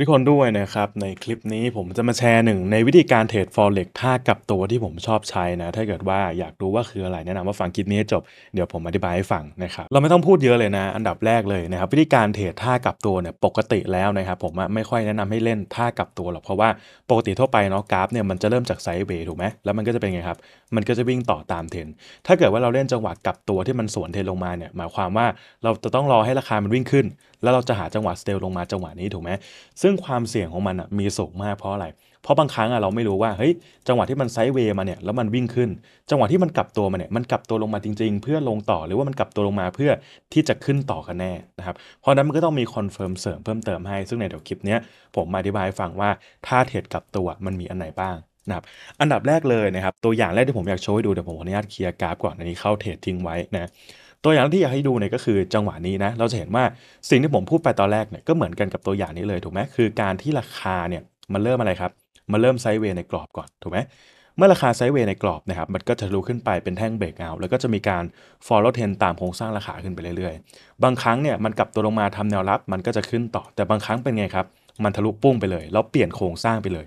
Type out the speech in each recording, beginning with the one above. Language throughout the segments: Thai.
ทุกคนด้วยนะครับในคลิปนี้ผมจะมาแชร์หนึ่งในวิธีการเทรด forex ท่ากับตัวที่ผมชอบใช้นะถ้าเกิดว่าอยากรู้ว่าคืออะไรแนะนำว่าฟังคลิปนี้จบเดี๋ยวผมอธิบายให้ฟังนะครับเราไม่ต้องพูดเยอะเลยนะ อันดับแรกเลยนะครับวิธีการเทรดท่ากับตัวเนี่ยปกติแล้วนะครับผมไม่ค่อยแนะนำให้เล่นท่ากับตัวหรอกเพราะว่าปกติทั่วไปเนาะกราฟเนี่ยมันจะเริ่มจากไซด์เวย์ถูกไหมแล้วมันก็จะเป็นไงครับมันก็จะวิ่งต่อตามเทรนถ้าเกิดว่าเราเล่นจังหวะกับตัวที่มันสวนเทรนลงมาเนี่ยหมายความว่าเราจะต้องรอให้ราคามันวิ่งขึ้นแล้วเราจะหาจังหวะสเตลลงมาจังหวะนี้ถูกไหมซึ่งความเสี่ยงของมันอ่ะมีสูงมากเพราะอะไร เพราะบางครั้งอ่ะเราไม่รู้ว่าเฮ้ยจังหวะที่มันไซด์เวย์มาเนี่ย แล้วมันวิ่งขึ้น จังหวะที่มันกลับตัวมาเนี่ยมันกลับตัวลงมาจริง ๆ เพื่อลงต่อหรือว่ามันกลับตัวลงมาเพื่อที่จะขึ้นต่อกันแน่นะครับเพราะนั้นมันก็ต้องมีคอนเฟิร์มเสริมเพิ่มเติมให้ซึ่งในเดี๋ยวคลิปนี้ผมมาอธิบายฟังว่าถ้าเทรดกลับตัวมันมีอันไหนบ้างนะครับอันดับแรกเลยนะครับตัวอย่างแรกที่ผมอยากโชว์ให้ดูเดี๋ยวผมขออนุญาตเคลียร์กราฟก่อนอันนี้เข้าเทรดทิ้งไว้นะตัวอย่างที่อยากให้ดูเนี่ยก็คือจังหวะนี้นะเราจะเห็นว่าสิ่งที่ผมพูดไปตอนแรกเนี่ยก็เหมือนกันกับตัวอย่างนี้เลยถูกไหมคือการที่ราคาเนี่ยมันเริ่มอะไรครับมันเริ่มไซด์เวย์ในกรอบก่อนถูกไหมเมื่อราคาไซด์เวย์ในกรอบนะครับมันก็จะรู้ขึ้นไปเป็นแท่งเบรกเอาแล้วก็จะมีการฟอลโล่เท e ตามโครงสร้างราคาขึ้นไปเรื่อยๆ บางครั้งเนี่ยมันกลับตัวลงมาทำแนวรับ มันก็จะขึ้นต่อแต่บางครั้งเป็นไงครับมันทะลุปุ้งไปเลย แล้วเปลี่ยนโครงสร้างไปเลย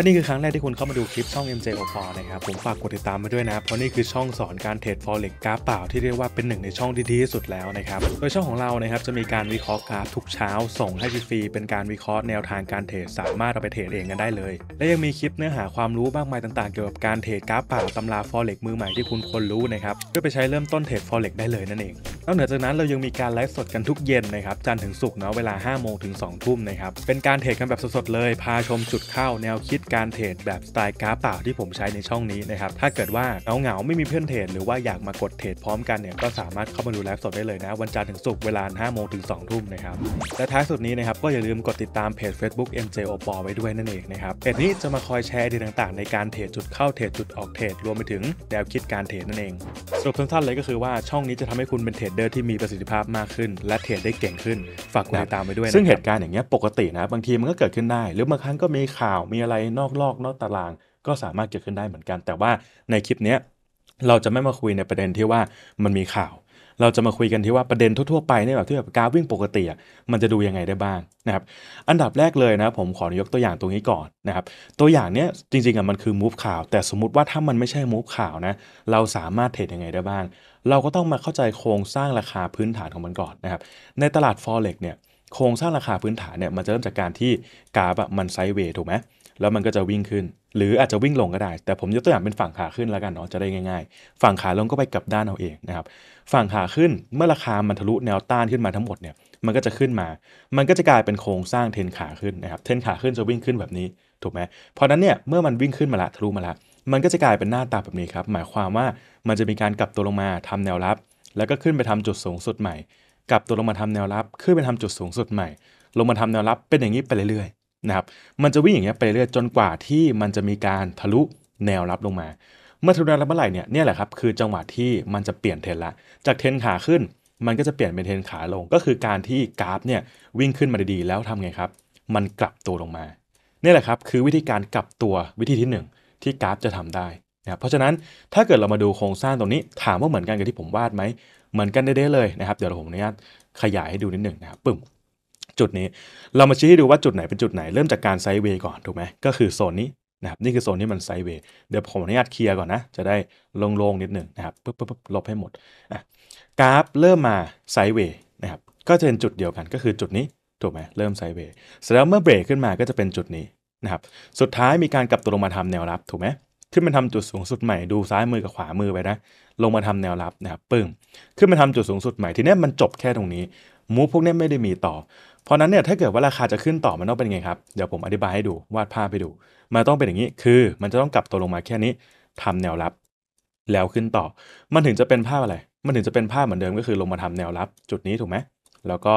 ถ้านี่คือครั้งแรกที่คุณเข้ามาดูคลิปช่อง MJ o p นะครับผมฝากกดติดตามมาด้วยนะเพราะนี่คือช่องสอนการเทรดฟอเร็กกราฟเปล่าที่เรียกว่าเป็นหนึ่ง ในช่องที่ดีที่สุดแล้วนะครับ โดยช่องของเรานะครับจะมีการวิเคราะห์กราฟทุกเช้าส่งให้ฟรีเป็นการวิเคราะห์แนวทางการเทรดสามารถเอาไปเทรดเองกันได้เลย และยังมีคลิปเนื้อหาความรู้มากมายต่างๆเกี่ยวกับการเทรดกราฟเปล่าตำราฟร็กซ์มือใหม่ที่คุณควรรู้นะครับเพื่อไปใช้เริ่มต้นเทรดฟร็กซ์ได้เลยนั่นเองนอกเหนือจากนั้นเรายังมีการไลฟ์สดกันทุกเย็นนะครับจันทร์ถึงศุกร์เนาะเวลา5โมงถึง2ทุ่มนะครับเป็นการเทรดกันแบบสดๆเลยพาชมจุดเข้าแนวคิดการเทรดแบบสไตล์กราฟเปล่าที่ผมใช้ในช่องนี้นะครับ ถ้าเกิดว่าเาเหงาไม่มีเพื่อนเทรดหรือว่าอยากมากดเทรดพร้อมกันเนี่ยก็สามารถเข้ามาดูไลฟ์สดได้เลยนะ วันจันทร์ถึงศุกร์เวลา5โมงถึง2ทุ่มนะครับ และท้ายสุดนี้นะครับ ก็อย่าลืมกดติดตามเพจ Facebook MJ o p ไว้ด้วยนั่นเองนะครับเพจนี้จะมาคอยแชร์ดีต่างๆ ในการเทรดจุดเข้าเทรดจุดออกเทรดรวมไปถึงแนวคิดการเทรดนั่นเองสรุปสั้นๆเลยก็คือว่าช่องนี้จะทำให้คุณเป็นเทรดเดอร์ที่มีประสิทธิภาพมากขึ้น และเทรดได้เก่งขึ้น ฝากกดติดตามไว้ด้วยซึ่งเหตุการณ์อย่างเงี้ยปกตินะบางทีมันก็เกิดขึ้นได้ หรือบางครั้งก็มีข่าวมีอะไรนอกลอกนอกตารางก็สามารถเกิดขึ้นได้เหมือนกัน แต่ว่าในคลิปนี้ เราจะไม่มาคุยในประเด็นที่ว่ามันมีข่าว เราจะมาคุยกันที่ว่า ประเด็นทั่วๆ ไปนี่แบบที่แบบการวิ่งปกติมันจะดูยังไงได้บ้างนะครับอันดับแรกเลยนะ ผมขอยกตัวอย่างตรงนี้ก่อนนะครับตัวอย่างเนี้ยจริงๆอ่ะมันคือมูฟข่าวแต่สมมติว่าถ้ามันไม่ใช่มูฟข่าวนะเราสามารถเทรดยังไงได้บ้าง เราก็ต้องมาเข้าใจโครงสร้างราคาพื้นฐานของมันก่อนนะครับในตลาด Forex เนี่ยโครงสร้างราคาพื้นฐานเนี่ยมันจะเริ่มจากการที่กราฟมันไซด์เวย์ถูกไหมแล้วมันก็จะวิ่งขึ้นหรืออาจจะวิ่งลงก็ได้ แต่ผมยกตัวอย่างเป็นฝั่งขาขึ้นแล้วกันเนาะจะได้ง่าย ๆ ฝั่งขาลงก็ไปกลับด้านเอาเองนะครับฝั่งขาขึ้นเมื่อราคามันทะลุแนวต้านขึ้นมาทั้งหมดเนี่ยมันก็จะขึ้นมา มันก็จะกลายเป็นโครงสร้างเทนขาขึ้นนะครับเทนขาขึ้นจะวิ่งขึ้นแบบนี้ถูกไหมเพราะนั้นเนี่ยเมื่อมันวิ่งขึ้นมาละทะลุมาละมันก็จะกลายเป็นหน้าตาแบบนี้ครับหมายความว่ามันจะมีการกลับตัวลงมาทำแนวรับ แล้วก็ขึ้นไปทำจุดสูงสุดใหม่กลับตัวลงมาทำแนวรับ ขึ้นไปทำจุดสูงสุดใหม่ ลงมาทำแนวรับเป็นอย่างนี้ไปเรื่อยนะครับมันจะวิ่งอย่างเงี้ยไปเรื่อยจนกว่าที่มันจะมีการทะลุแนวรับลงมา เมื่อทะลุแนวรับเมื่อไหร่เนี่ยเนี่ยแหละครับคือจังหวะที่มันจะเปลี่ยนเทรนละจากเทรนขาขึ้น มันก็จะเปลี่ยนเป็นเทรนขาลง ก็คือการที่กราฟเนี่ยวิ่งขึ้นมาดีๆแล้วทำไงครับ มันกลับตัวลงมา เนี่ยแหละครับคือวิธีการกลับตัววิธีที่ 1 ที่กราฟจะทำได้นะเพราะฉะนั้นถ้าเกิดเรามาดูโครงสร้างตรงนี้ถามว่าเหมือนกันกับที่ผมวาดไหมเหมือนกันได้เลยนะครับ เดี๋ยวผมอนุญาตขยายให้ดูนิดหนึ่งนะครับปึ๊บจุดนี้เรามาชี้ให้ดูว่าจุดไหนเป็นจุดไหนเริ่มจากการไซด์เวย์ก่อนถูกไหมก็คือโซนนี้นะครับนี่คือโซนที่มันไซด์เวย์เดี๋ยวผมอนุญาตเคลียร์ก่อนนะ จะได้โล่งๆ นิดหนึ่งนะครับปึ๊บปึ๊บลบให้หมดะกราฟเริ่มมาไซด์เวย์นะครับก็จะเป็นจุดเดียวกันก็คือจุดนี้ถูกไหมเริ่มไซด์เวย์เสร็จแล้วเมื่อเบรกขึ้นมาก็จะเป็นจุดนี้นะครับสุดท้ายมีการกลับตัวลงมาทำแนวรับถูกไหมขึ้นมาทำจุดสูงสุดใหม่ดูซ้ายมือกับขวามือไปนะลงมาทำแนวรับนะครับปึ้งขึ้นมาทำจุดสูงสุดใหม่ทีนี้มันจบแค่ตรงนี้ มูฟพวกนี้ไม่ได้มีต่อเพราะนั้นเนี่ยถ้าเกิดว่าราคาจะขึ้นต่อมันต้องเป็นไงครับเดี๋ยวผมอธิบายให้ดูวาดภาพไปดูมันต้องเป็นอย่างนี้คือมันจะต้องกลับตัวลงมาแค่นี้ทำแนวรับแล้วขึ้นต่อ มันถึงจะเป็นภาพอะไร มันถึงจะเป็นภาพเหมือนเดิมก็คือลงมาทำแนวรับจุดนี้ถูกไหมแล้วก็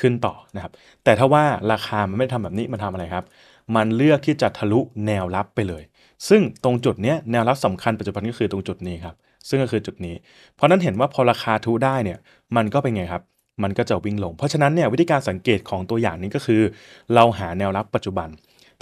ขึ้นต่อนะครับ แต่ถ้าว่าราคามันไม่ทำแบบนี้มันทำอะไรครับ มันเลือกที่จะทะลุแนวรับไปเลย ซึ่งตรงจุดนี้แนวรับสำคัญปัจจุบันก็คือตรงจุดนี้ครับซึ่งก็คือจุดนี้ เพราะนั้นเห็นว่าพอราคาทุได้เนี่ย มันก็เป็นไงครับมันก็จะวิ่งลง เพราะฉะนั้นเนี่ยวิธีการสังเกตของตัวอย่างนี้ก็คือ เราหาแนวรับปัจจุบัน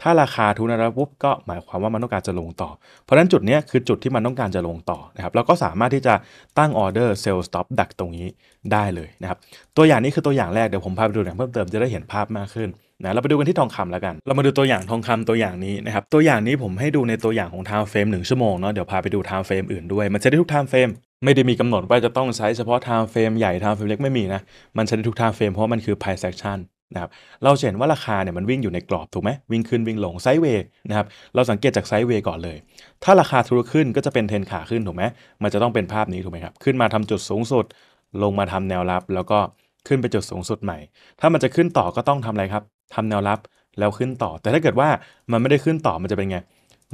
ถ้าราคาทุนรับปุ๊บก็หมายความว่ามันต้องการจะลงต่อ เพราะฉะนั้นจุดนี้คือจุดที่มันต้องการจะลงต่อนะครับเราก็สามารถที่จะตั้งออเดอร์เซลล์สต็อปดักตรงนี้ได้เลยนะครับ ตัวอย่างนี้คือตัวอย่างแรก เดี๋ยวผมพาไปดูอย่างเพิ่มเติมจะได้เห็นภาพมากขึ้นนะเราไปดูกันที่ทองคำแล้วกัน เรามาดูตัวอย่างทองคำตัวอย่างนี้นะครับ ตัวอย่างนี้ผมให้ดูในตัวอย่างของ time frame หนึ่งชั่วโมงเนาะ เดี๋ยวพาไปดู time frame อื่นด้วย มันใช้ได้ทุก time frame ไม่ได้มีกำหนดว่าจะต้องใช้เฉพาะ time frame ใหญ่ time frame เล็กไม่มีนะ มันใช้ได้ทุก time frame เพราะมันคือ price action นะครับ เราเห็นว่าราคาเนี่ยมันวิ่งอยู่ในกรอบถูกไหมวิ่งขึ้นวิ่งลงไซด์เวย์นะครับ เราสังเกตจากไซด์เวย์ก่อนเลย ถ้าราคาทุรขึ้นก็จะเป็นเทนขาขึ้นถูกไหมมันจะต้องเป็นภาพนี้ถูกไหมครับ ขึ้นมาทำจุดสูงสุดลงมาทำแนวรับ แล้วก็ขึ้นไปจุดสูงสุดใหม่ ถ้ามันจะขึ้นต่อก็ต้องทำอะไรครับทำแนวรับแล้วขึ้นต่อ แต่ถ้าเกิดว่ามันไม่ได้ขึ้นต่อมันจะเป็นไง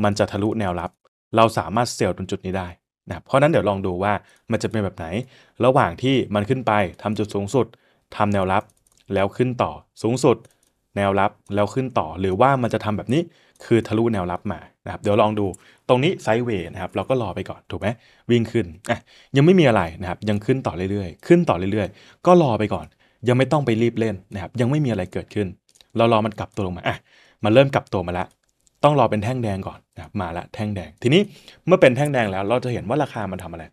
มันจะทะลุแนวรับ เราสามารถเซลล์ตรงจุดนี้ได้ นะ เพราะนั้นเดี๋ยวลองดูว่ามันจะเป็นแบบไหน ระหว่างที่มันขึ้นไปทำจุดสูงสุด ทำแนวรับ แล้วขึ้นต่อสูงสุด แนวรับแล้วขึ้นต่อหรือว่ามันจะทำแบบนี้คือทะลุแนวรับมา นะครับเดี๋ยวลองดู ตรงนี้ไซด์เวย์นะครับเราก็รอไปก่อน ถูกไหมวิ่งขึ้นอ่ะยังไม่มีอะไรนะครับยังขึ้นต่อเรื่อยๆ ขึ้นต่อเรื่อย ๆ ก็รอไปก่อน ยังไม่ต้องไปรีบเล่นนะครับยังไม่มีอะไรเกิดขึ้นเรารอมันกลับตัวลงมาอ่ะมันเริ่มกลับตัวมาแล้ว ต้องรอเป็นแท่งแดงก่อนนะ มาละแท่งแดง ทีนี้เมื่อเป็นแท่งแดงแล้วเราจะเห็นว่าราคา มันทำอะไร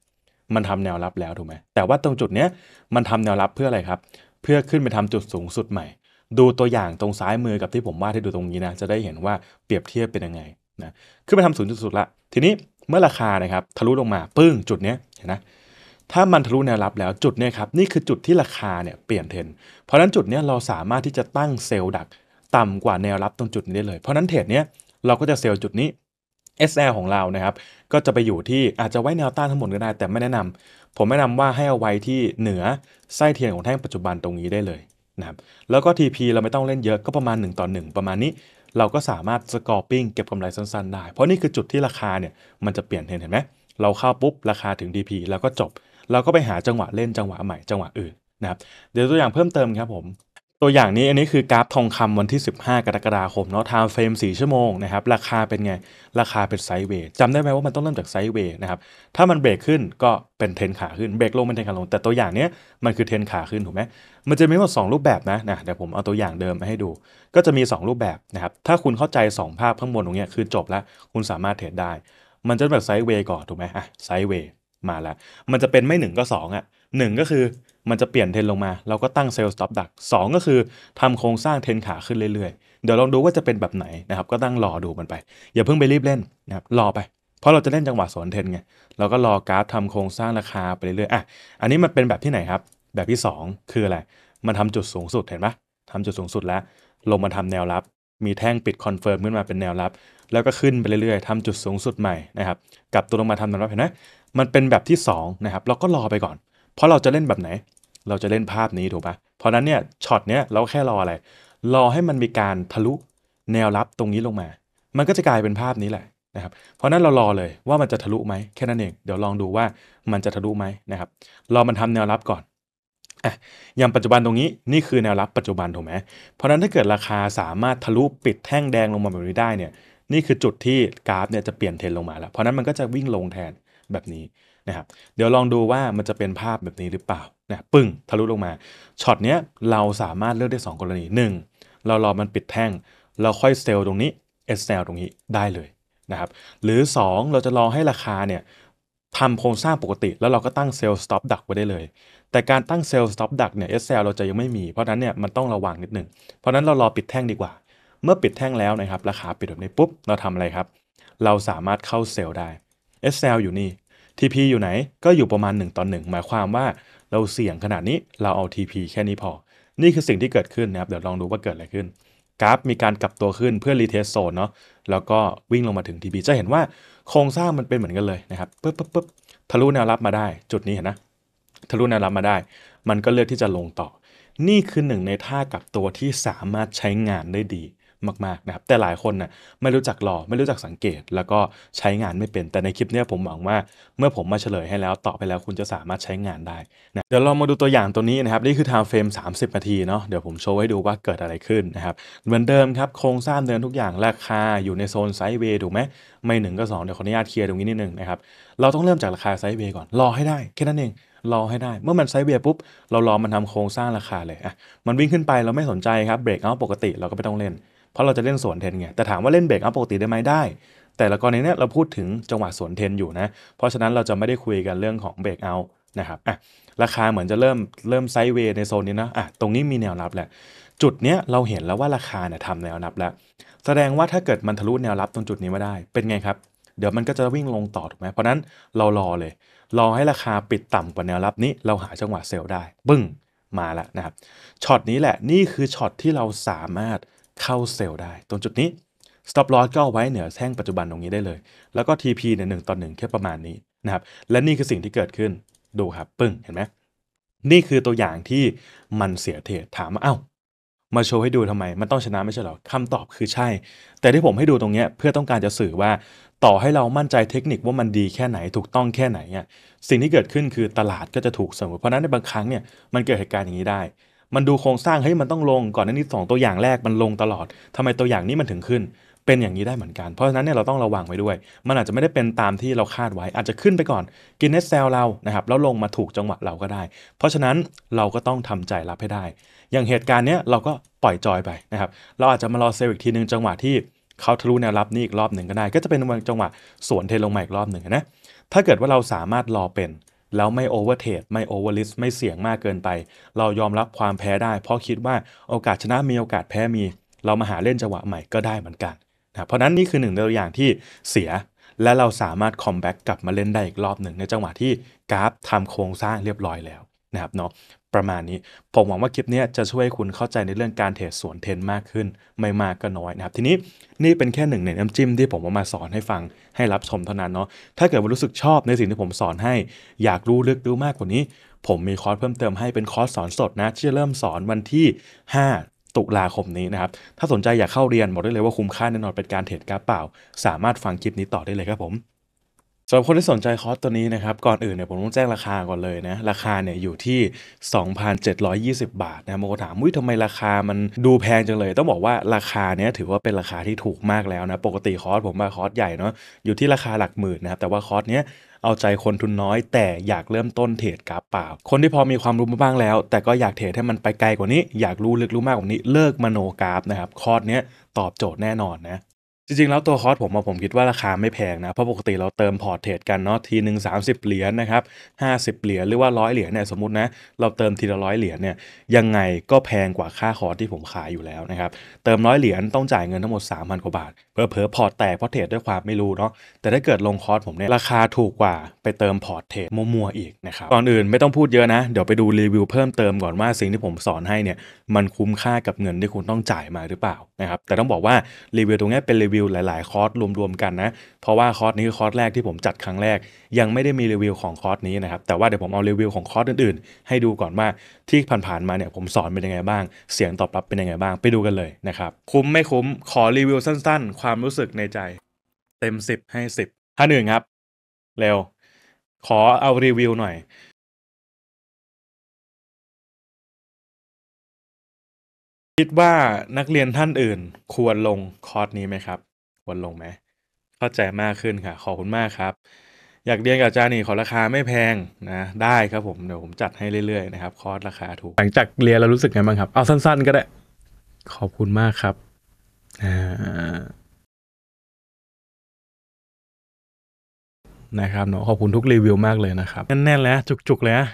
มันทำแนวรับแล้วถูกไหม แต่ว่าตรงจุดเนี้ยมันทำแนวรับเพื่ออะไรครับ เพื่อขึ้นไปทำจุดสูงสุดใหม่ ดูตัวอย่างตรงซ้ายมือกับที่ผมวาดให้ดูตรงนี้นะ จะได้เห็นว่าเปรียบเทียบเป็นยังไงนะ ขึ้นไปทำสูงุดสุดละ ทีนี้เมื่อราคานะครับทะลุลงมา ปึ้งจุดเนี้ยเห็นนะถ้ามันทะลุแนวรับแล้วจุดเนี่ยครับนี่คือจุดที่ราคาเนี่ยเปลี่ยนเทรนเพราะนั้นจุดเนี้ยเราสามารถที่จะตั้งเซลล์ดัก ต่ำกว่าแนวรับตรงจุดนี้ได้เลยเพราะนั้นเทรดเนี้ยเราก็จะเซลล์จุดนี้ SL ของเรานะครับก็จะไปอยู่ที่อาจจะไว้แนวต้านทั้งหมดก็ได้ แต่ไม่แนะนำ ผมแนะนำว่าให้เอาไว้ที่เหนือไส้เทียนของแท่งปัจจุบันตรงนี้ได้เลยนะครับแล้วก็ TP เราไม่ต้องเล่นเยอะก็ประมาณ1ต่อ1ประมาณนี้ เราก็สามารถสกอร์ปิ้งเก็บกำไรสั้นๆ ได้ เพราะนี่คือจุดที่ราคาเนี่ยมันจะเปลี่ยนเห็นเห็นไหมเราเข้าปุ๊บราคาถึง DP แล้วก็จบเราก็ไปหาจังหวะเล่นจังหวะใหม่ จังหวะอื่นนะครับเดี๋ยวตัวอย่างเพิ่มเติมครับผม ตัวอย่างนี้อันนี้คือกราฟทองคำวันที่ 15 กรกฎาคมเนาะไทม์เฟรม4 ชั่วโมงนะครับราคาเป็นไง ราคาเป็นไซด์เวย์จำได้ไหมว่ามันต้องเริ่มจากไซด์เวย์นะครับถ้ามันเบรกขึ้นก็เป็นเทนขาขึ้นเบรกลงเป็นเทนขาลง แต่ตัวอย่างนี้มันคือเทนขาขึ้นถูกไหมมันจะมีหมด 2 รูปแบบนะนะเดี๋ยวผมเอาตัวอย่างเดิมมาให้ดู ก็จะมี 2 รูปแบบนะครับถ้าคุณเข้าใจ 2 ภาพข้างบนตรงนี้คือจบแล้วคุณสามารถเทรดได้มันจะแบบไซด์เวย์ก่อนถูกไหมอ่ะไซด์เวย์มาแล้วมันจะเป็นไม่1ก็2อ่ะหนึ่งก็คือมันจะเปลี่ยนเทรนลงมา เราก็ตั้งเซลล์สต็อปดักสองก็คือทำโครงสร้างเทรนขาขึ้นเรื่อยๆเดี๋ยวลองดูว่าจะเป็นแบบไหนนะครับก็ตั้งรอดูมันไป อย่าเพิ่งไปรีบเล่นนะครับรอไป เพราะเราจะเล่นจังหวะสวนเทรนไงเราก็รอกราฟทำโครงสร้างราคาไปเรื่อยๆอ่ะอันนี้มันเป็นแบบที่ไหนครับ แบบที่2คืออะไรมันทำจุดสูงสุดเห็นปะทำจุดสูงสุดแล้ว ลงมาทำแนวรับมีแท่งปิดคอนเฟิร์มขึ้นมาเป็นแนวรับ แล้วก็ขึ้นไปเรื่อยๆ ทำจุดสูงสุดใหม่นะครับกลับตัวลงมาทำแนวรับเห็นไหมมันเป็นแบบที่2นะครับเราก็รอไปก่อน เพราะเราจะเล่นแบบไหนเราจะเล่นภาพนี้ถูกปะเพราะนั้นเนี่ยช็อตเนี้ยเราแค่รออะไร รอให้มันมีการทะลุแนวรับตรงนี้ลงมา มันก็จะกลายเป็นภาพนี้แหละนะครับเพราะนั้นเรารอเลยว่ามันจะทะลุไหมแค่นั้นเองเดี๋ยวลองดูว่ามันจะทะลุไหมนะครับรอมันทำแนวรับก่อนอ่ะย่างปัจจุบันตรงนี้นี่คือแนวรับปัจจุบันถูกไหมเพราะนั้นถ้าเกิดราคาสามารถทะลุปิดแท่งแดงลงมาแบบนี้ได้เนี่ยนี่คือจุดที่กราฟเนี่ยจะเปลี่ยนเทรนลงมาแล้วเพราะนั้นมันก็จะวิ่งลงแทนแบบนี้นะครับ เดี๋ยวลองดูว่ามันจะเป็นภาพแบบนี้หรือเปล่านะปึ้งทะลุลงมาช็อตเนี้ยเราสามารถเลือกได้2 กรณี 1 เรารอมันปิดแท่ง เราค่อยเซลล์ตรงนี้เอสเซลตรงนี้ได้เลยนะครับหรือ 2 เราจะรอให้ราคาเนี่ยทำโครงสร้างปกติ แล้วเราก็ตั้งเซลล์สต็อปดักไว้ได้เลย แต่การตั้งเซลล์สต็อปดักเนี่ยเอสเซลเราจะยังไม่มี เพราะนั้นเนี่ยมันต้องระวังนิดนึงเพราะนั้นเรารอปิดแท่งดีกว่า เมื่อปิดแท่งแล้วนะครับราคาปิดแบบนี้ปุ๊บเราทำอะไรครับ เราสามารถเข้าเซลล์ได้ SL อยู่นี่ TP อยู่ไหนก็อยู่ประมาณ 1 ต่อ1หมายความว่าเราเสี่ยงขนาดนี้เราเอา TP แค่นี้พอ นี่คือสิ่งที่เกิดขึ้นนะครับ เดี๋ยวลองดูว่าเกิดอะไรขึ้น กราฟมีการกลับตัวขึ้นเพื่อรีเทสโซนเนาะ แล้วก็วิ่งลงมาถึง TP จะเห็นว่าโครงสร้างมันเป็นเหมือนกันเลยนะครับปึ๊บปึ๊บทะลุแนวรับมาได้จุดนี้เห็นนะ ทะลุแนวรับมาได้ มันก็เลือกที่จะลงต่อ นี่คือหนึ่งในท่ากลับตัวที่สามารถใช้งานได้ดีมากๆนะครับแต่หลายคนนะ่ะไม่รู้จักรอไม่รู้จักสังเกต แล้วก็ใช้งานไม่เป็นแต่ในคลิปนี้ผมหวังว่าเมื่อผมมาเฉลยให้แล้วตอบไปแล้วคุณจะสามารถใช้งานได้นะเดี๋ยวเรามาดูตัวอย่างตัวนี้นะครับนี่คือ time frame 30 นาทีเนาะเดี๋ยวผมโชว์ให้ดูว่าเกิดอะไรขึ้นนะครับเหมือนเดิมครับโครงสร้างเดินทุกอย่างราคาอยู่ในโซนไซด์เวย์ถูกไหมไม่หนึ่งก็สองเดี๋ยวขออนุญาตเคลียร์ตรงนี้นิดนึงนะครับเราต้องเริ่มจากราคาไซด์เวย์ก่อนรอให้ได้แค่นั้นเองรอให้ได้เมื่อมันไซเบียปุ๊บเรารอมันทำโครงสร้างราคาเลยอ่ะมันวิ่งขึ้นไปเราไม่สนใจครับเบรกเอาปกติ เราก็ไม่ต้องเล่นเพราะเราจะเล่นสวนเทนไงแต่ถามว่าเล่นเบรกอัพปกติได้ไหมได้ แต่ละกรณีเนี้ยเราพูดถึงจังหวะสวนเทนอยู่นะเพราะฉะนั้นเราจะไม่ได้คุยกันเรื่องของเบรกเอานะครับอ่ะราคาเหมือนจะเริ่มเริ่มไซด์เวย์ในโซนนี้นะอ่ะตรงนี้มีแนวรับแหละ จุดเนี้ยเราเห็นแล้วว่าราคาเนี่ยทำแนวรับแล้วแสดงว่าถ้าเกิดมันทะลุแนวรับตรงจุดนี้มาได้ เป็นไงครับเดี๋ยวมันก็จะวิ่งลงต่อถูกไหมเพราะนั้นเรารอเลย รอให้ราคาปิดต่ำกว่าแนวรับนี้เราหาจังหวะเซลล์ได้บึ้งมาแล้วนะครับช็อตนี้แหละนี่คือช็อตที่เราสามารถเข้าเซลล์ได้ ตรงจุดนี้ stop loss ก็เอาไว้เหนือแท่งปัจจุบันตรงนี้ได้เลย แล้วก็ TP เนี่ยหต่อหนึ่งแค่ประมาณนี้นะครับและนี่คือสิ่งที่เกิดขึ้นดูครับ ปึ้งเห็นไหมนี่คือตัวอย่างที่มันเสียเทรดถามว่าเอา้า มาโชว์ให้ดูทำไม มันต้องชนะไม่ใช่หรอคำตอบคือใช่ แต่ที่ผมให้ดูตรงเนี้ยเพื่อต้องการจะสื่อว่าต่อให้เรามั่นใจเทคนิคว่ามันดีแค่ไหนถูกต้องแค่ไหนเนี่ยสิ่งที่เกิดขึ้นคือตลาดก็จะถูกเสมอเพราะนั้นในบางครั้งเนี่ยมันเกิดเหตุการณ์อย่างนี้ได้มันดูโครงสร้างเฮ้ยมันต้องลงก่อนหน้านี้งตัวอย่างแรกมันลงตลอด ทำไมตัวอย่างนี้มันถึงขึ้นเป็นอย่างนี้ได้เหมือนกัน เพราะฉะนั้นเนี่ยเราต้องระวังไว้ด้วย มันอาจจะไม่ได้เป็นตามที่เราคาดไว้อาจจะขึ้นไปก่อนกินเนสเซลเรานะครับแล้วลงมาถูกจังหวะเราก็ได้ เพราะฉะนั้นเราก็ต้องทำใจรับให้ได้ อย่างเหตุการณ์เนี้ยเราก็ปล่อยจอยไปนะครับเราอาจจะมารอเซลอีกทีหนึ่งจังหวะที่เขาทะลุแนวรับนี่อีกรอบหนึ่งก็ได้ ก็จะเป็นจังหวะสวนเทลงมาอีกรอบหนึ่งนะถ้าเกิดว่าเราสามารถรอเป็นแล้วไม่โอเวอร์เทรดไม่โอเวอร์ลิสไม่เสี่ยงมากเกินไป เรายอมรับความแพ้ได้เพราะคิดว่าโอกาสชนะมีโอกาสแพ้มี เรามาหาเล่นจังหวะใหม่ก็ได้เหมือนกันนะเพราะนั้นนี่คือหนึ่งตัวอย่างที่เสีย และเราสามารถคอมแบ็กกลับมาเล่นได้อีกรอบหนึ่งในจังหวะที่กราฟทำโครงสร้างเรียบร้อยแล้วนะครับเนาะประมาณนี้ ผมหวังว่าคลิปนี้จะช่วยคุณเข้าใจในเรื่องการเทรดสวนเทนมากขึ้น ไม่มากก็น้อยนะครับทีนี้ นี่เป็นแค่หนึ่งในน้ำจิ้มที่ผมเอามาสอนให้ฟังให้รับชมเท่านั้นเนาะถ้าเกิดว่ารู้สึกชอบในสิ่งที่ผมสอนให้อยากรู้ลึกรู้มากกว่านี้ ผมมีคอร์สเพิ่มเติมให้เป็นคอร์สสอนสดนะที่จะเริ่มสอนวันที่ 5 ตุลาคมนี้นะครับถ้าสนใจอยากเข้าเรียนบอกได้เลยว่าคุ้มค่าแน่นอน เป็นการเทรดกระเปล่า สามารถฟังคลิปนี้ต่อได้เลยครับผมสำหรับคนที่สนใจคอร์สตัวนี้นะครับก่อนอื่นเนี่ยผมต้องแจ้งราคาก่อนเลยนะราคาเนี่ยอยู่ที่ 2,720 บาทนะบางคนถามวิทำไมราคามันดูแพงจังเลย ต้องบอกว่าราคาเนี้ยถือว่าเป็นราคาที่ถูกมากแล้วนะปกติคอร์สผมมาคอร์สใหญ่เนาะอยู่ที่ราคาหลักหมื่นนะครับแต่ว่าคอร์สเนี้ยเอาใจคนทุนน้อยแต่อยากเริ่มต้นเทรดกราฟเปล่า คนที่พอมีความรู้มาบ้างแล้ว แต่ก็อยากเทรดให้มันไปไกลกว่านี้อยากรู้ลึกรู้มากกว่านี้เลิกมโนกราฟนะครับคอร์สเนี้ยตอบโจทย์แน่นอนนะจริงๆแล้วตัวคอร์สผมมาผมคิดว่าราคาไม่แพงนะเพราะปกติเราเติมพอร์ตเทรดกันเนาะทีหนึ่งสาเหรียญนนะครับห้เหรียญหรือว่าร้อยเหรียญเนี่ยสมมตินะเราเติมทีละร้อยเหรียญเนี่ยยังไงก็แพงกว่าค่าคอร์สที่ผมขายอยู่แล้วนะครับเติมร้อยเหรียญต้องจ่ายเงินทั้งหมด3ามพกว่าบาทเพอเพอพอร์ตแตกเพราะเทรดด้วยความไม่รู้เนาะแต่ถ้าเกิดลงคอร์สผมเนี่ยราคาถูกกว่า ไปเติมพอร์ตเทรดมั่วๆอีกนะครับก่อนอื่นไม่ต้องพูดเยอะนะเดี๋ยวไปดูรีวิวเพิ่มเติมก่อนว่าสิ่งที่ผมสอนให้เนี่ยมันคุ้มค่ากับเงินที่คุณต้องจ่ายมาหรือเปล่านะครับแต่ต้องบอกว่ารีวิวตรงนี้เป็นรีวิวหลายๆคอร์สรวมๆกันนะ เพราะว่าคอร์สนี้คือคอร์สแรกที่ผมจัดครั้งแรก ยังไม่ได้มีรีวิวของคอร์สนี้นะครับ แต่ว่าเดี๋ยวผมเอารีวิวของคอร์สอื่นๆ ให้ดูก่อนว่าที่ผ่านๆมาเนี่ยผมสอนเป็นยังไงบ้าง เสียงตอบรับเป็นยังไงบ้าง ไปดูกันเลยนะครับคุ้มไม่คุ้มขอรีวิวสั้นๆ ความรู้สึกในใจเต็ม10ให้10ท่านหนึ่งครับเร็วขอเอารีวิวหน่อยคิดว่านักเรียนท่านอื่นควรลงคอร์สนี้ไหมครับ ควรลงไหมเข้าใจมากขึ้นค่ะ ขอบคุณมากครับ อยากเรียนกับอาจารย์นี่ขอราคาไม่แพงนะได้ครับผมเดี๋ยวผมจัดให้เรื่อยๆนะครับ คอร์สราคาถูกหลังจากเรียนเรารู้สึกไงบ้างครับเอาสั้นๆก็ได้ ขอบคุณมากครับนะครับเนาะขอบคุณทุกรีวิวมากเลยนะครับ แน่นๆแล้วจุกๆ เลยนะ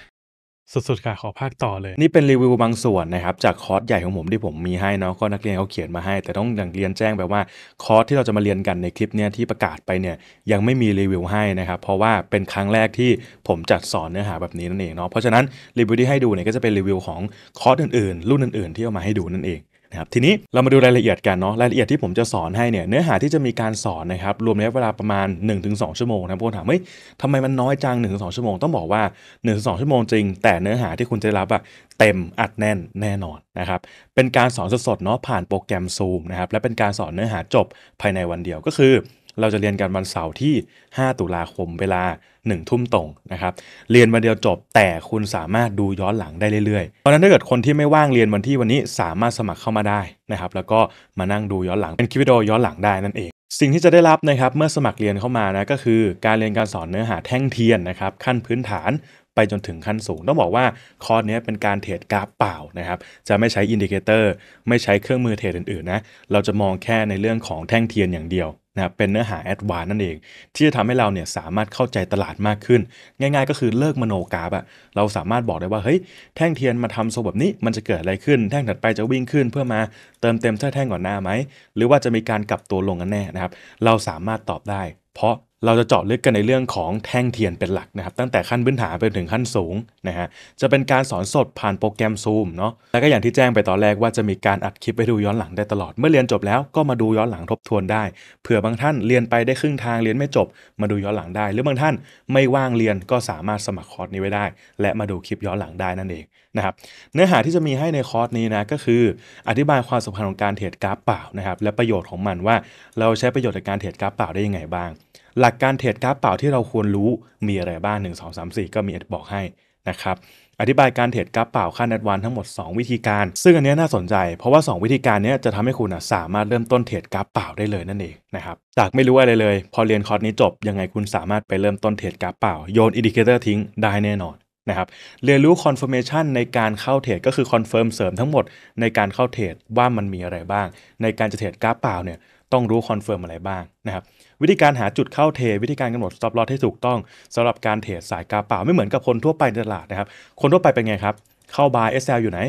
สุดๆค่ะขอภาคต่อเลย นี่เป็นรีวิวบางส่วนนะครับ จากคอร์สใหญ่ของผมที่ผมมีให้เนาะก็นักเรียนเขาเขียนมาให้แต่ต้องอย่างเรียนแจ้งแบบว่าคอร์สที่เราจะมาเรียนกันในคลิปเนี้ยที่ประกาศไปเนี่ยยังไม่มีรีวิวให้นะครับเพราะว่าเป็นครั้งแรกที่ผมจัดสอนเนื้อหาแบบนี้นั่นเองเนาะเพราะฉะนั้นรีวิวที่ให้ดูเนี่ยก็จะเป็นรีวิวของคอร์สอื่นๆ รุ่นอื่นๆที่เอามาให้ดูนั่นเองนะครับทีนี้เรามาดูรายละเอียดกันเนาะรายละเอียดที่ผมจะสอนให้เนี่ยเนื้อหาที่จะมีการสอนนะครับรวมระยะเวลาประมาณ 1-2 ชั่วโมงนะคนถามเฮ้ยทำไมมันน้อยจัง 1-2 ชั่วโมงต้องบอกว่า 1-2 ชั่วโมงจริง แต่เนื้อหาที่คุณจะรับอะเต็มอัดแน่นแน่นอนนะครับเป็นการสอนสดๆเนาะผ่านโปรแกรม Zoom นะครับและเป็นการสอนเนื้อหาจบภายในวันเดียวก็คือเราจะเรียนกันวันเสาร์ที่ 5 ตุลาคมเวลา 1 ทุ่มตรง นะครับ เรียนวันเดียวจบ แต่คุณสามารถดูย้อนหลังได้เรื่อยๆ เพราะนั้นถ้าเกิดคนที่ไม่ว่างเรียนวันที่วันนี้สามารถสมัครเข้ามาได้นะครับ แล้วก็มานั่งดูย้อนหลังเป็นคลิปวิดีโอย้อนหลังได้นั่นเอง สิ่งที่จะได้รับนะครับ เมื่อสมัครเรียนเข้ามานะก็คือ การเรียนการสอนเนื้อหาแท่งเทียนนะครับขั้นพื้นฐานไปจนถึงขั้นสูง ต้องบอกว่าคอร์สนี้เป็นการเทรดกราฟเปล่านะครับจะไม่ใช้อินดิเคเตอร์ไม่ใช้เครื่องมือเทรดอื่นๆนะเราจะมองแค่ในเรื่องของแท่งเทียนอย่างเดียวนะเป็นเนื้อหาแอดวานนั่นเอง ที่จะทำให้เราเนี่ยสามารถเข้าใจตลาดมากขึ้น ง่ายๆก็คือเลิกมโนกราฟอะเราสามารถบอกได้ว่าเฮ้ยแท่งเทียนมาทำโซ่แบบนี้ มันจะเกิดอะไรขึ้นแท่งถัดไปจะวิ่งขึ้น เพื่อมาเติมเต็มแท่งก่อนหน้าไหมหรือว่าจะมีการกลับตัวลงกันแน่นะครับเราสามารถตอบได้ เพราะเราจะเจาะลึกกันในเรื่องของแท่งเทียนเป็นหลักนะครับตั้งแต่ขั้นพื้นฐานไปถึงขั้นสูงนะฮะจะเป็นการสอนสดผ่านโปรแกรมซูมเนาะแล้วก็อย่างที่แจ้งไปตอนแรกว่าจะมีการอัดคลิปไปดูย้อนหลังได้ตลอดเมื่อเรียนจบแล้วก็มาดูย้อนหลังทบทวนได้เผื่อบางท่านเรียนไปได้ครึ่งทางเรียนไม่จบ มาดูย้อนหลังได้ หรือบางท่านไม่ว่างเรียนก็สามารถสมัครคอร์สนี้ไว้ได้ และมาดูคลิปย้อนหลังได้นั่นเองนะครับเนื้อหาที่จะมีให้ในคอร์สนี้นะก็คืออธิบายความสำคัญของการเทรดกราฟเปล่านะครับและประโยชน์ของมันว่า เราใช้ประโยชน์จากการเทรดกราฟเปล่าได้ยังไงบ้างหลักการเทรดกราฟเปล่าที่เราควรรู้มีอะไรบ้าง 1 2 3 4 ก็มีบอกให้นะครับอธิบายการเทรดกราฟเปล่าขั้นแอดวานทั้งหมด2 วิธีการซึ่งอันนี้น่าสนใจเพราะว่า 2 วิธีการนี้จะทำให้คุณสามารถเริ่มต้นเทรดกราฟเปล่าได้เลยนั่นเองนะครับจากไม่รู้อะไรเลยพอเรียนคอร์สนี้จบยังไงคุณสามารถไปเริ่มต้นเทรดกราฟเปล่าโยนอินดิเคเตอร์ทิ้งได้แน่นอนนะครับเรียนรู้คอนเฟิร์มชันในการเข้าเทรดก็คือคอนเฟิร์มเสริมทั้งหมดในการเข้าเทรดว่ามันมีอะไรบ้างในการจะเทรดกราฟเปล่าเนี่ยต้องรู้คอนเฟิร์มอะไรบ้างนะครับวิธีการหาจุดเข้าเทวิธีการกำหนดสต็อปลอตให้ถูกต้องสำหรับการเทรดสายกาเปล่าไม่เหมือนกับคนทั่วไปในตลาดนะครับคนทั่วไปเป็นไงครับ เข้าบาย SL อยู่ไหน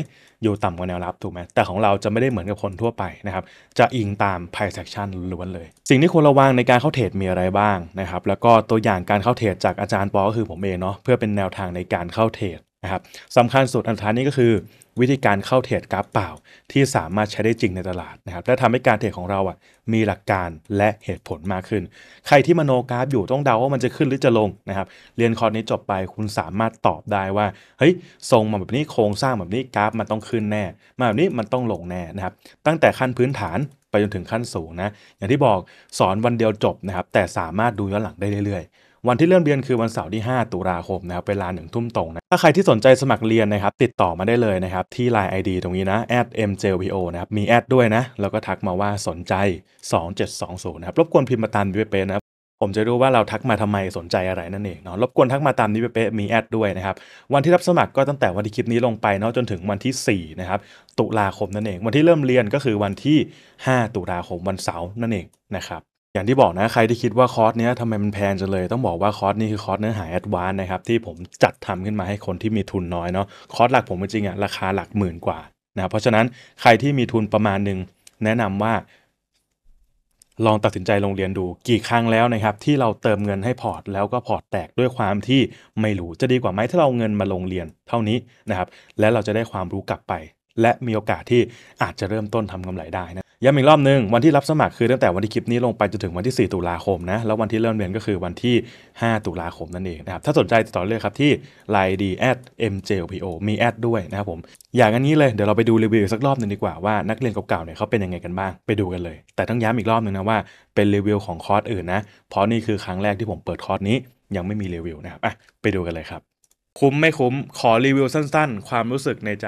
อยู่ต่ำกว่าแนวรับถูกไหมแต่ของเราจะไม่ได้เหมือนกับคนทั่วไปนะครับจะอิงตามไพ่เซ็กชันล้วนเลย สิ่งที่ควรระวังในการเข้าเทรดมีอะไรบ้างนะครับแล้วก็ตัวอย่างการเข้าเทรดจากอาจารย์ปอก็คือผมเองเนาะเพื่อเป็นแนวทางในการเข้าเทรดะครับสำคัญสุดอันท้ายนี้ก็คือวิธีการเข้าเทรดกราฟเปล่า ที่สามารถใช้ได้จริงในตลาดนะครับและทำให้การเทรดของเราอ่ะมีหลักการและเหตุผลมากขึ้น ใครที่มโนกราฟอยู่ต้องเดาว่ามันจะขึ้นหรือจะลงนะครับเรียนคอร์สนี้จบไปคุณสามารถตอบได้ว่าเฮ้ยทรงมาแบบนี้โครงสร้างแบบนี้กราฟมันต้องขึ้นแน่ มาแบบนี้มันต้องลงแน่นะครับ ตั้งแต่ขั้นพื้นฐานไปจนถึงขั้นสูงนะอย่างที่บอกสอนวันเดียวจบนะครับแต่สามารถดูย้อนหลังได้เรื่อยวันที่เริ่มเรียนคือวันเสาร์ที่ 5 ตุลาคมนะครับเวลาหนึ่งทุ่มตรงนะถ้าใครที่สนใจสมัครเรียนนะครับ ติดต่อมาได้เลยนะครับ ที่ Line ID ตรงนี้นะ m j v p o นะครับมีแอดด้วยนะแล้วก็ทักมาว่าสนใจ 2720นะครับรบกวนพิมพ์มาตามนีเป๊ะนะผมจะรู้ว่าเราทักมาทำไมสนใจอะไรนั่นเองเนาะรบกวนทักมาตามนี้เป๊ะมีแอดด้วยนะครับวันที่รับสมัครก็ตั้งแต่วันที่คลิปนี้ลงไปเนาะจนถึงวันที่4นะครับตุลาคมนั่นเอง วันที่เริ่มเรียนก็คือวันที่ 5 ตุลาคมวันเสาร์นั่นเองนะครับอย่างที่บอกนะใครที่คิดว่าคอร์สนี้ทำไมมันแพงจังเลยต้องบอกว่าคอร์สนี้คือคอร์สเนื้อหาแอดวานนะครับที่ผมจัดทำขึ้นมาให้คนที่มีทุนน้อยเนาะคอร์สหลักผมจริงอะราคาหลักหมื่นกว่านะเพราะฉะนั้นใครที่มีทุนประมาณหนึ่งแนะนำว่า ลองตัดสินใจลงเรียนดูกี่ครั้งแล้วนะครับที่เราเติมเงินให้พอร์ต แล้วก็พอร์ตแตกด้วยความที่ไม่รู้จะดีกว่าไหมถ้าเราเงินมาลงเรียนเท่านี้นะครับและเราจะได้ความรู้กลับไป และมีโอกาสที่อาจจะเริ่มต้นทำกำไรได้นะย้ำอีกรอบนึง วันที่รับสมัครคือ ตั้งแต่วันที่คลิปนี้ลงไปจนถึงวันที่ 4 ตุลาคมนะ แล้ววันที่เริ่มเรียนก็คือวันที่ 5 ตุลาคมนั่นเองนะครับ ถ้าสนใจติดต่อเลยครับที่ line d a m j p o มีแอดด้วยนะครับผม อย่างนี้เลยเดี๋ยวเราไปดูรีวิวสักรอบหนึ่งดีกว่า ว่านักเรียนเก่าๆเนี่ยเขาเป็นยังไงกันบ้างไปดูกันเลย แต่ต้องย้ำอีกรอบหนึ่งนะว่าเป็นรีวิวของคอร์สอื่นนะเพราะนี่คือครั้งแรกที่ผมเปิดคอร์สนี้ยังไม่มีรีวิวนะครับอ่ะไปดูกันเลยครับ คุ้มไม่คุ้มขอรีวิวสั้น ๆ ความรู้สึกในใจ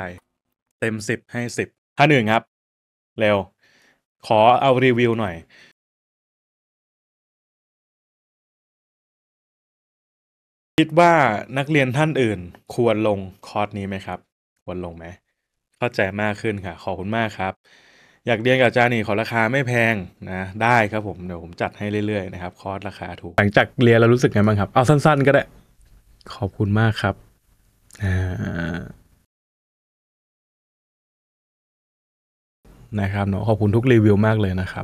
เต็ม 10ให้10ถ้าหนึ่งครับเร็วขอเอารีวิวหน่อย คิดว่านักเรียนท่านอื่นควรลงคอร์สนี้ไหมครับ ควรลงไหมเข้าใจมากขึ้นค่ะ ขอบคุณมากครับ อยากเรียนกับอาจารย์นี่ขอราคาไม่แพงนะ ได้ครับผมเดี๋ยวผมจัดให้เรื่อยๆนะครับคอร์สราคาถูกหลังจากเรียนเรารู้สึกไงบ้างครับเอาสั้น ๆ ก็ได้ ขอบคุณมากครับอ่านะครับเนาะขอบคุณทุกรีวิวมากเลยนะครับ